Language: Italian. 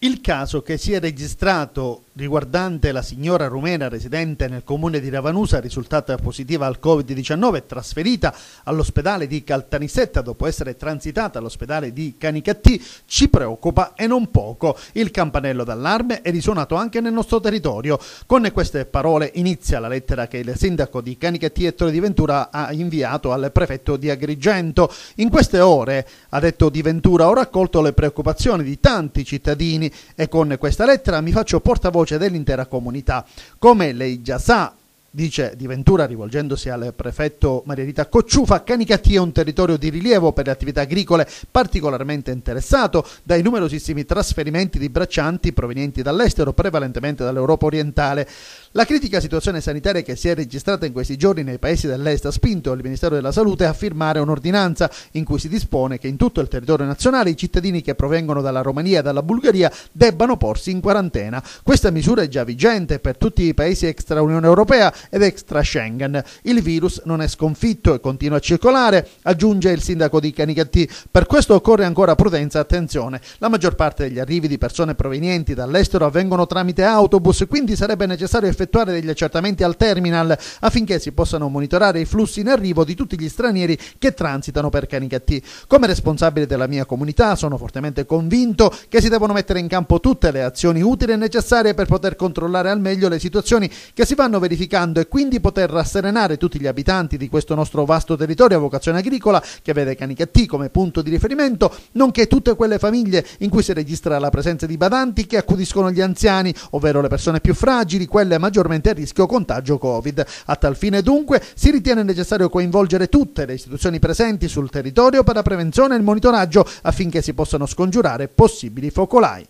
Il caso che si è registrato riguardante la signora rumena residente nel comune di Ravanusa risultata positiva al Covid-19 trasferita all'ospedale di Caltanissetta dopo essere transitata all'ospedale di Canicattì ci preoccupa e non poco. Il campanello d'allarme è risuonato anche nel nostro territorio. Con queste parole inizia la lettera che il sindaco di Canicattì Ettore Di Ventura ha inviato al prefetto di Agrigento. In queste ore, ha detto Di Ventura, ho raccolto le preoccupazioni di tanti cittadini e con questa lettera mi faccio portavoce voce dell'intera comunità. Come lei già sa, Dice Di Ventura, rivolgendosi al prefetto Maria Rita Cocciufa, Canicatia è un territorio di rilievo per le attività agricole particolarmente interessato dai numerosissimi trasferimenti di braccianti provenienti dall'estero, prevalentemente dall'Europa orientale. La critica situazione sanitaria che si è registrata in questi giorni nei paesi dell'est ha spinto il Ministero della Salute a firmare un'ordinanza in cui si dispone che in tutto il territorio nazionale i cittadini che provengono dalla Romania e dalla Bulgaria debbano porsi in quarantena. Questa misura è già vigente per tutti i paesi extra Unione Europea ed extra Schengen. Il virus non è sconfitto e continua a circolare, aggiunge il sindaco di Canicattì. Per questo occorre ancora prudenza e attenzione. La maggior parte degli arrivi di persone provenienti dall'estero avvengono tramite autobus, quindi sarebbe necessario effettuare degli accertamenti al terminal affinché si possano monitorare i flussi in arrivo di tutti gli stranieri che transitano per Canicattì. Come responsabile della mia comunità sono fortemente convinto che si devono mettere in campo tutte le azioni utili e necessarie per poter controllare al meglio le situazioni che si vanno verificando migliorando e quindi poter rasserenare tutti gli abitanti di questo nostro vasto territorio a vocazione agricola che vede Canicattì come punto di riferimento, nonché tutte quelle famiglie in cui si registra la presenza di badanti che accudiscono gli anziani, ovvero le persone più fragili, quelle maggiormente a rischio contagio Covid. A tal fine dunque si ritiene necessario coinvolgere tutte le istituzioni presenti sul territorio per la prevenzione e il monitoraggio affinché si possano scongiurare possibili focolai.